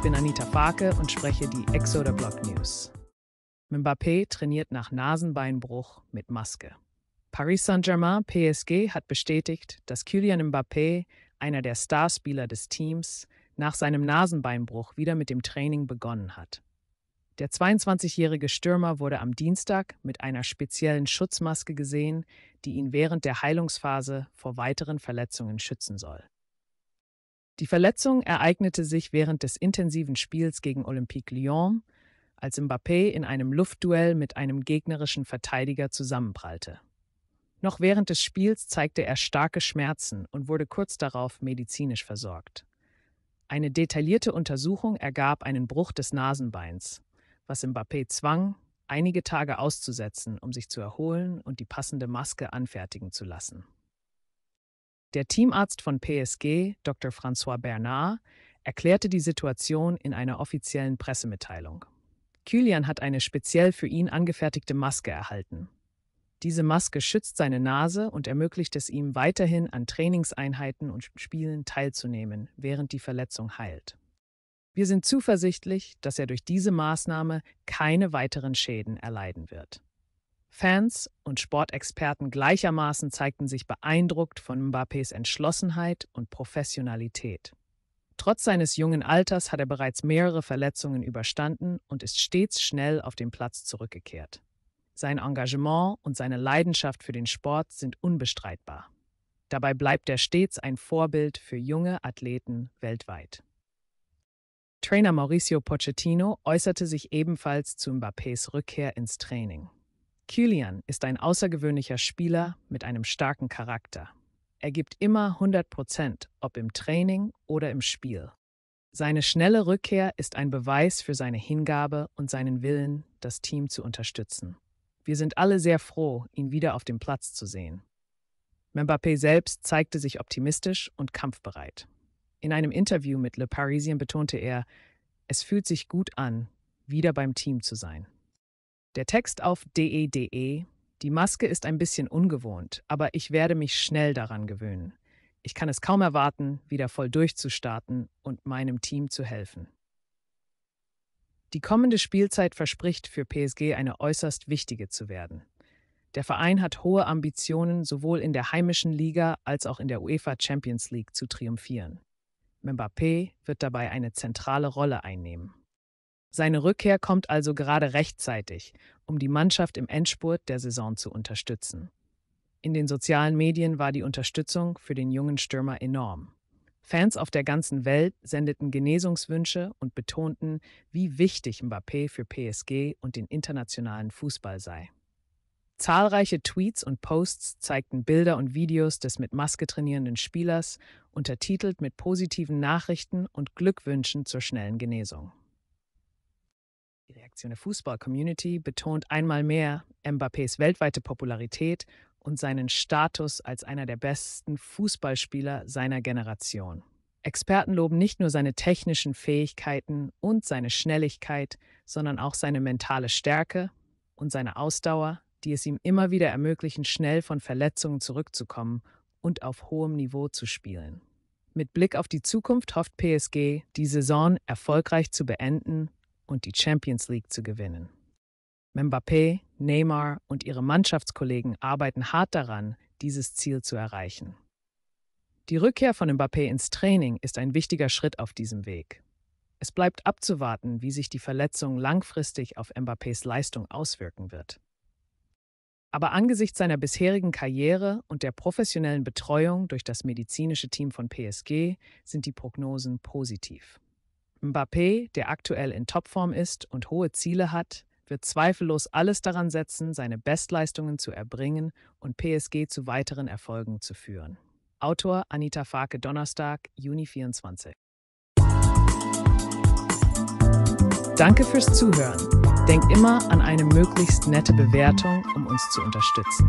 Ich bin Anita Farke und spreche die Exoder Block News. Mbappé trainiert nach Nasenbeinbruch mit Maske. Paris Saint-Germain PSG hat bestätigt, dass Kylian Mbappé, einer der Starspieler des Teams, nach seinem Nasenbeinbruch wieder mit dem Training begonnen hat. Der 22-jährige Stürmer wurde am Dienstag mit einer speziellen Schutzmaske gesehen, die ihn während der Heilungsphase vor weiteren Verletzungen schützen soll. Die Verletzung ereignete sich während des intensiven Spiels gegen Olympique Lyon, als Mbappé in einem Luftduell mit einem gegnerischen Verteidiger zusammenprallte. Noch während des Spiels zeigte er starke Schmerzen und wurde kurz darauf medizinisch versorgt. Eine detaillierte Untersuchung ergab einen Bruch des Nasenbeins, was Mbappé zwang, einige Tage auszusetzen, um sich zu erholen und die passende Maske anfertigen zu lassen. Der Teamarzt von PSG, Dr. François Bernard, erklärte die Situation in einer offiziellen Pressemitteilung. Kilian hat eine speziell für ihn angefertigte Maske erhalten. Diese Maske schützt seine Nase und ermöglicht es ihm weiterhin an Trainingseinheiten und Spielen teilzunehmen, während die Verletzung heilt. Wir sind zuversichtlich, dass er durch diese Maßnahme keine weiteren Schäden erleiden wird. Fans und Sportexperten gleichermaßen zeigten sich beeindruckt von Mbappés Entschlossenheit und Professionalität. Trotz seines jungen Alters hat er bereits mehrere Verletzungen überstanden und ist stets schnell auf den Platz zurückgekehrt. Sein Engagement und seine Leidenschaft für den Sport sind unbestreitbar. Dabei bleibt er stets ein Vorbild für junge Athleten weltweit. Trainer Mauricio Pochettino äußerte sich ebenfalls zu Mbappés Rückkehr ins Training. Kilian ist ein außergewöhnlicher Spieler mit einem starken Charakter. Er gibt immer 100 Prozent, ob im Training oder im Spiel. Seine schnelle Rückkehr ist ein Beweis für seine Hingabe und seinen Willen, das Team zu unterstützen. Wir sind alle sehr froh, ihn wieder auf dem Platz zu sehen. Mbappé selbst zeigte sich optimistisch und kampfbereit. In einem Interview mit Le Parisien betonte er, es fühlt sich gut an, wieder beim Team zu sein. Der Text auf DE.de e. Die Maske ist ein bisschen ungewohnt, aber ich werde mich schnell daran gewöhnen. Ich kann es kaum erwarten, wieder voll durchzustarten und meinem Team zu helfen. Die kommende Spielzeit verspricht für PSG eine äußerst wichtige zu werden. Der Verein hat hohe Ambitionen, sowohl in der heimischen Liga als auch in der UEFA Champions League zu triumphieren. Mbappé wird dabei eine zentrale Rolle einnehmen. Seine Rückkehr kommt also gerade rechtzeitig, um die Mannschaft im Endspurt der Saison zu unterstützen. In den sozialen Medien war die Unterstützung für den jungen Stürmer enorm. Fans auf der ganzen Welt sendeten Genesungswünsche und betonten, wie wichtig Mbappé für PSG und den internationalen Fußball sei. Zahlreiche Tweets und Posts zeigten Bilder und Videos des mit Maske trainierenden Spielers, untertitelt mit positiven Nachrichten und Glückwünschen zur schnellen Genesung. Die Reaktion der Fußball-Community betont einmal mehr Mbappés weltweite Popularität und seinen Status als einer der besten Fußballspieler seiner Generation. Experten loben nicht nur seine technischen Fähigkeiten und seine Schnelligkeit, sondern auch seine mentale Stärke und seine Ausdauer, die es ihm immer wieder ermöglichen, schnell von Verletzungen zurückzukommen und auf hohem Niveau zu spielen. Mit Blick auf die Zukunft hofft PSG, die Saison erfolgreich zu beenden und die Champions League zu gewinnen. Mbappé, Neymar und ihre Mannschaftskollegen arbeiten hart daran, dieses Ziel zu erreichen. Die Rückkehr von Mbappé ins Training ist ein wichtiger Schritt auf diesem Weg. Es bleibt abzuwarten, wie sich die Verletzung langfristig auf Mbappés Leistung auswirken wird. Aber angesichts seiner bisherigen Karriere und der professionellen Betreuung durch das medizinische Team von PSG sind die Prognosen positiv. Mbappé, der aktuell in Topform ist und hohe Ziele hat, wird zweifellos alles daran setzen, seine Bestleistungen zu erbringen und PSG zu weiteren Erfolgen zu führen. Autor Anita Farke Donnerstag, Juni 24. Danke fürs Zuhören. Denk immer an eine möglichst nette Bewertung, um uns zu unterstützen.